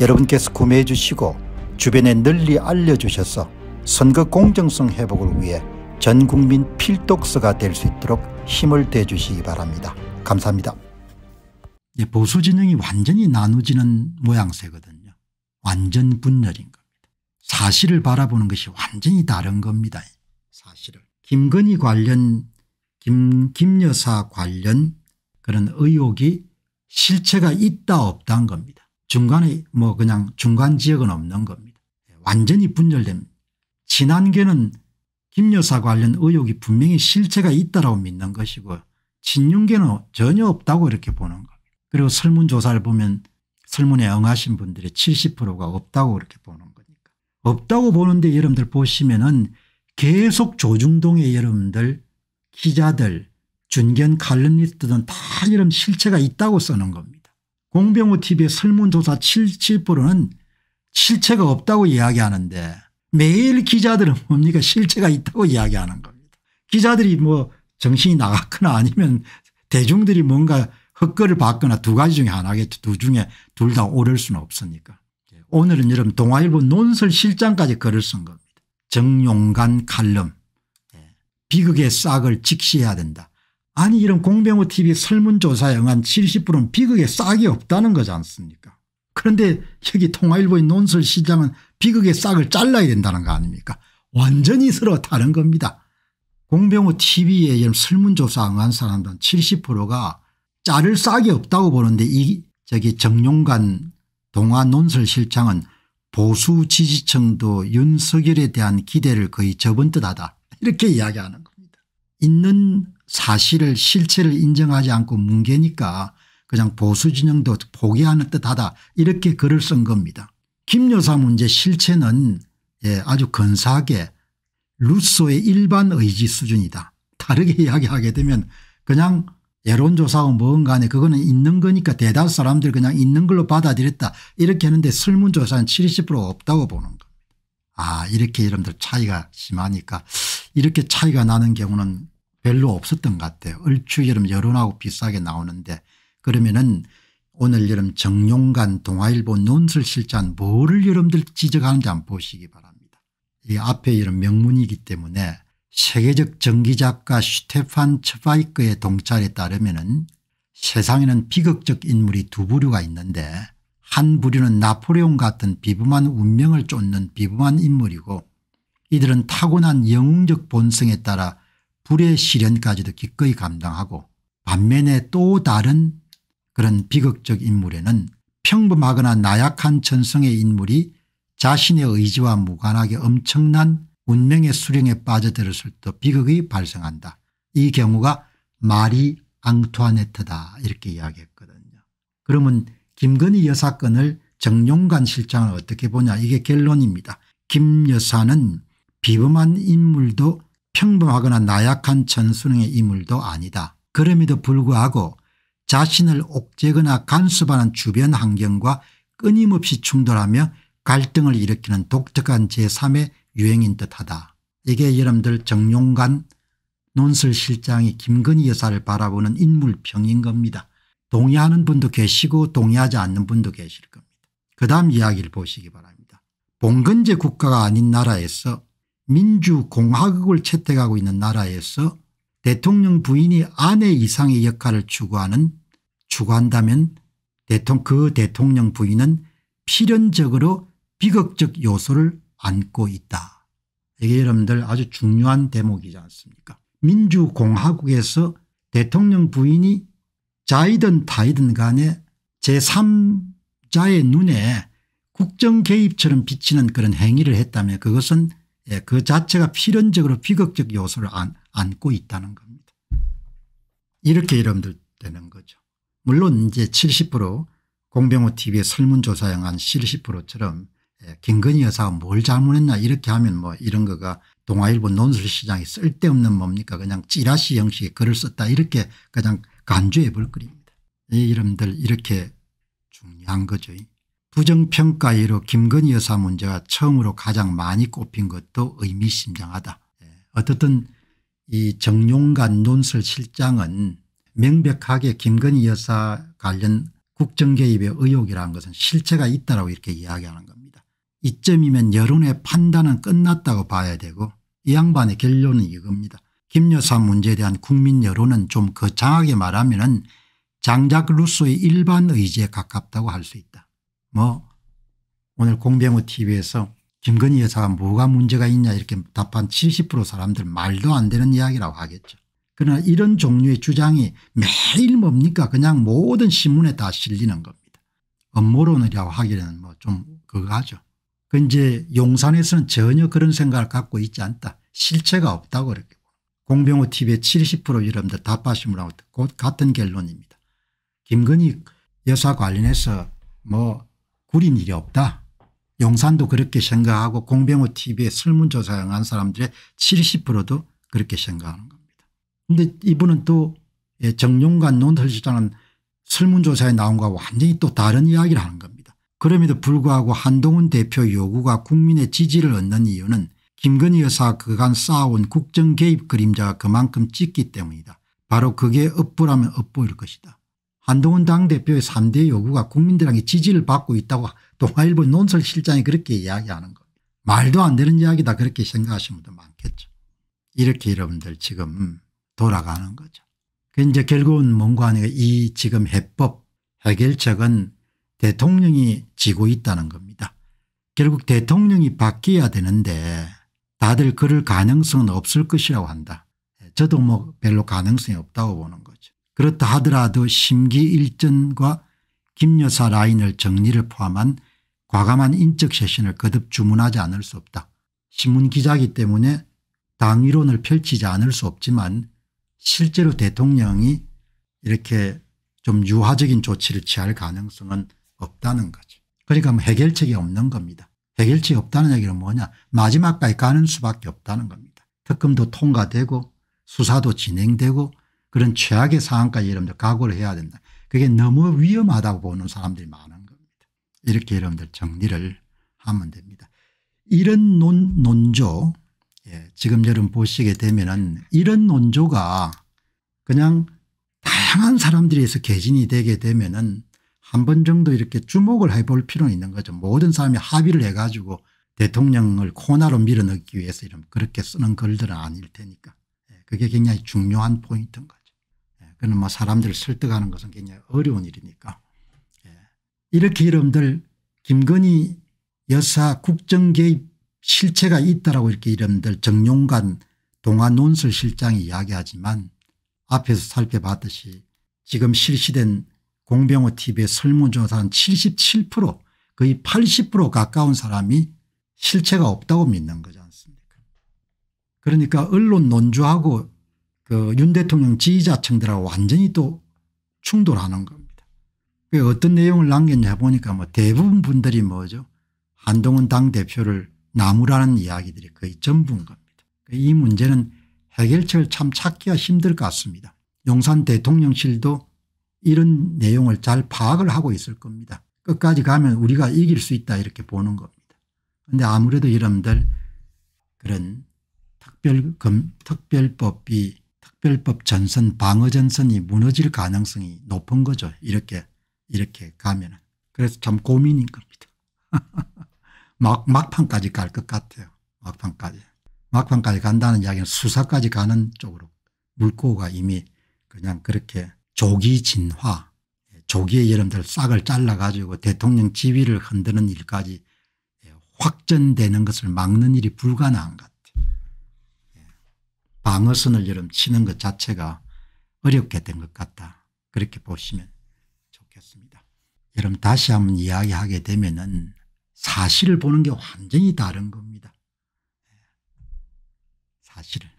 여러분께서 구매해 주시고 주변에 널리 알려주셔서 선거 공정성 회복을 위해 전국민 필독서가 될 수 있도록 힘을 대주시기 바랍니다. 감사합니다. 예, 보수 진영이 완전히 나누지는 모양새거든요. 완전 분열인 겁니다. 사실을 바라보는 것이 완전히 다른 겁니다. 사실을. 김건희 관련 김, 김 여사 관련 그런 의혹이 실체가 있다 없다는 겁니다. 중간에 뭐 그냥 중간 지역은 없는 겁니다. 완전히 분열됩니다. 친한계는 김 여사 관련 의혹이 분명히 실체가 있다라고 믿는 것이고 친윤계는 전혀 없다고 이렇게 보는 겁니다. 그리고 설문조사를 보면 설문에 응하신 분들의 70%가 없다고 이렇게 보는 거니까. 없다고 보는데 여러분들 보시면은 계속 조중동의 여러분들 기자들 준견 칼럼니스트들은다 이런 실체가 있다고 쓰는 겁니다. 공병호TV의 설문조사 77%는 실체가 없다고 이야기하는데 매일 기자들은 뭡니까 실체가 있다고 이야기하는 겁니다. 기자들이 뭐 정신이 나갔거나 아니면 대중들이 뭔가 헛거를 받거나 두 가지 중에 하나겠죠. 두 중에 둘 다 오를 수는 없으니까. 오늘은 여러분 동아일보 논설 실장까지 글을 쓴 겁니다. 정용관 칼럼 예. 비극의 싹을 직시해야 된다. 아니 이런 공병호 TV 설문조사 영한 70%는 비극에 싹이 없다는 거지 않습니까 그런데 여기 통화일보의 논설시장은 비극의 싹을 잘라야 된다는 거 아닙니까 완전히 서로 다른 겁니다. 공병호 TV에 이런 설문조사 응한 사람들 70%가 자를 싹이 없다고 보는데 이 저기 정용관 동아 논설실장은 보수 지지층도 윤석열에 대한 기대를 거의 접은 듯하다 이렇게 이야기하는 겁니다. 있는 사실을 실체를 인정하지 않고 뭉개니까 그냥 보수 진영도 포기하는 듯하다 이렇게 글을 쓴 겁니다. 김 여사 문제 실체는 예, 아주 근사하게 루소의 일반 의지 수준이다. 다르게 이야기하게 되면 그냥 여론조사하고 뭔하에 그거는 있는 거니까 대다수 사람들 그냥 있는 걸로 받아들였다 이렇게 하는데 설문조사는 70% 없다고 보는 겁니다. 아 이렇게 여러분들 차이가 심하니까 이렇게 차이가 나는 경우는 별로 없었던 것 같아요. 얼추 여름 여론하고 비싸게 나오는데 그러면은 오늘 여름 정용관 동아일보 논술실장 뭐를 여러분들 지적하는지 안 보시기 바랍니다. 이 앞에 이런 명문이기 때문에 세계적 전기작가 슈테판 츠바이크의 동찰에 따르면 은 세상에는 비극적 인물이 두 부류가 있는데 한 부류는 나포레온 같은 비범한 운명을 쫓는 비범한 인물이고 이들은 타고난 영웅적 본성에 따라 불의 시련까지도 기꺼이 감당하고 반면에 또 다른 그런 비극적 인물에는 평범하거나 나약한 천성의 인물이 자신의 의지와 무관하게 엄청난 운명의 수령에 빠져들었을 때 비극이 발생한다. 이 경우가 마리 앙투아네트다 이렇게 이야기했거든요. 그러면 김건희 여사건을 정용관 실장을 어떻게 보냐 이게 결론입니다. 김 여사는 비범한 인물도 평범하거나 나약한 천수능의 인물도 아니다. 그럼에도 불구하고 자신을 옥죄거나 간섭하는 주변 환경과 끊임없이 충돌하며 갈등을 일으키는 독특한 제3의 유행인 듯하다. 이게 여러분들 정용관 논술실장이 김건희 여사를 바라보는 인물평인 겁니다. 동의하는 분도 계시고 동의하지 않는 분도 계실 겁니다. 그 다음 이야기를 보시기 바랍니다. 봉건제 국가가 아닌 나라에서 민주공화국을 채택하고 있는 나라에서 대통령 부인이 아내 이상의 역할을 추구하는 추구한다면 대통령 그 대통령 부인은 필연적으로 비극적 요소를 안고 있다. 이게 여러분들 아주 중요한 대목이지 않습니까 민주공화국에서 대통령 부인이 자이든 타이든 간에 제3자의 눈에 국정 개입처럼 비치는 그런 행위를 했다면 그것은 예, 그 자체가 필연적으로 비극적 요소를 안, 안고 있다는 겁니다. 이렇게 여러분들 되는 거죠. 물론 이제 70% 공병호 tv의 설문조사형 한 70%처럼 예, 김건희 여사가 뭘 잘못했나 이렇게 하면 뭐 이런 거가 동아일보 논술시장이 쓸데없는 뭡니까 그냥 찌라시 형식의 글을 썼다 이렇게 그냥 간주해 볼 거입니다. 이여러들 이렇게 중요한 거죠. 부정평가위로 김건희 여사 문제가 처음으로 가장 많이 꼽힌 것도 의미심장하다. 예, 어떻든 이 정용관 논설 실장은 명백하게 김건희 여사 관련 국정개입의 의혹이라는 것은 실체가 있다라고 이렇게 이야기하는 겁니다. 이쯤이면 여론의 판단은 끝났다고 봐야 되고 이 양반의 결론은 이겁니다. 김 여사 문제에 대한 국민 여론은 좀 거창하게 말하면 은 장작 루소의 일반 의지에 가깝다고 할 수 있다. 뭐 오늘 공병호 tv에서 김건희 여사가 뭐가 문제가 있냐 이렇게 답한 70% 사람들 말도 안 되는 이야기라고 하겠죠. 그러나 이런 종류의 주장이 매일 뭡니까 그냥 모든 신문에 다 실리는 겁니다. 업무론이라고 하기에는 뭐 좀 그거하죠. 그 이제 용산에서는 전혀 그런 생각을 갖고 있지 않다. 실체가 없다고 이렇게. 공병호 tv의 70% 여러분들 답하시므라고 곧 같은 결론입니다. 김건희 여사 관련해서 뭐 구린 일이 없다. 용산도 그렇게 생각하고 공병호 t v 에설문조사한 사람들의 70%도 그렇게 생각하는 겁니다. 그런데 이분은 또 예, 정용관 논설실장은 설문조사에 나온 것과 완전히 또 다른 이야기를 하는 겁니다. 그럼에도 불구하고 한동훈 대표 요구가 국민의 지지를 얻는 이유는 김건희 여사 그간 쌓아온 국정개입 그림자가 그만큼 찍기 때문이다. 바로 그게 업보라면 업보일 것이다. 한동훈 당대표의 3대 요구가 국민들에게 지지를 받고 있다고 동아일보 논설실장이 그렇게 이야기하는 것. 말도 안 되는 이야기다 그렇게 생각하시는 분도 많겠죠. 이렇게 여러분들 지금 돌아가는 거죠. 그 이제 결국은 뭔가 하니까 이 지금 해법 해결책은 대통령이 지고 있다는 겁니다. 결국 대통령이 바뀌어야 되는데 다들 그럴 가능성은 없을 것이라고 한다. 저도 뭐 별로 가능성이 없다고 보는 거죠. 그렇다 하더라도 심기일전과 김여사 라인을 정리를 포함한 과감한 인적 쇄신을 거듭 주문하지 않을 수 없다. 신문기자기 때문에 당위론을 펼치지 않을 수 없지만 실제로 대통령이 이렇게 좀 유화적인 조치를 취할 가능성은 없다는 거죠. 그러니까 뭐 해결책이 없는 겁니다. 해결책이 없다는 얘기는 뭐냐 마지막까지 가는 수밖에 없다는 겁니다. 특검도 통과되고 수사도 진행되고 그런 최악의 상황까지 여러분들 각오를 해야 된다. 그게 너무 위험하다고 보는 사람들이 많은 겁니다. 이렇게 여러분들 정리를 하면 됩니다. 이런 논, 논조 예, 지금 여러분 보시게 되면은 이런 논조가 그냥 다양한 사람들에서 개진이 되게 되면은 한 번 정도 이렇게 주목을 해볼 필요는 있는 거죠. 모든 사람이 합의를 해가지고 대통령을 코나로 밀어넣기 위해서 이런 그렇게 쓰는 글들은 아닐 테니까. 예, 그게 굉장히 중요한 포인트인 거예요. 그는 뭐 사람들 을 설득하는 것은 굉장히 어려운 일이니까. 예. 이렇게 이름들 김건희 여사 국정 개입 실체가 있다라고 이렇게 이름들 정용관 동아논설 실장이 이야기하지만 앞에서 살펴봤듯이 지금 실시된 공병호 tv의 설문조사는 77% 거의 80% 가까운 사람이 실체가 없다고 믿는 거지 않습니까 그러니까 언론 논조하고 그윤 대통령 지지자층들하고 완전히 또 충돌하는 겁니다. 그 어떤 내용을 남겼냐 보니까 뭐 대부분 분들이 뭐죠 한동훈 당대표를 나무라는 이야기들이 거의 전부인 겁니다. 그러니까 이 문제는 해결책을 참 찾기가 힘들 것 같습니다. 용산 대통령실도 이런 내용을 잘 파악을 하고 있을 겁니다. 끝까지 가면 우리가 이길 수 있다 이렇게 보는 겁니다. 그런데 아무래도 여러분들 그런 특별금, 특별법이 특별법 전선 방어전선이 무너질 가능성이 높은 거죠. 이렇게 이렇게 가면 은 그래서 참 고민인 겁니다. 막, 막판까지 갈 것 같아요. 막판까지. 막판까지 간다는 이야기는 수사까지 가는 쪽으로 물고가 이미 그냥 그렇게 조기 진화 조기에 여러분들 싹을 잘라가지고 대통령 지위를 흔드는 일까지 예, 확전되는 것을 막는 일이 불가능한 것 방어선을 여름 치는 것 자체가 어렵게 된 것 같다. 그렇게 보시면 좋겠습니다. 여러분 다시 한번 이야기하게 되면 은 사실을 보는 게 완전히 다른 겁니다. 사실을.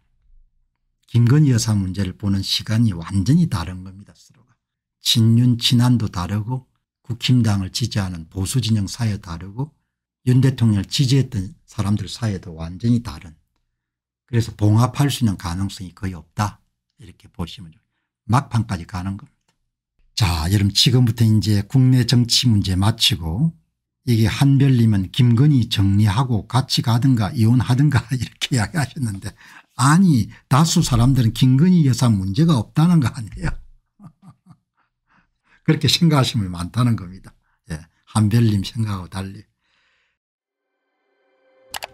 김건희 여사 문제를 보는 시간이 완전히 다른 겁니다. 서로가. 친윤 친한도 다르고 국힘당을 지지하는 보수진영 사회 다르고 윤 대통령을 지지했던 사람들 사이도 에 완전히 다른 그래서 봉합할 수 있는 가능성이 거의 없다. 이렇게 보시면 막판까지 가는 겁니다. 자 여러분 지금부터 이제 국내 정치 문제 마치고 이게 한별님은 김건희 정리하고 같이 가든가 이혼하든가 이렇게 이야기하셨는데 아니 다수 사람들은 김건희 여사 문제가 없다는 거 아니에요. 그렇게 생각하시는 많다는 겁니다. 예, 한별님 생각하고 달리.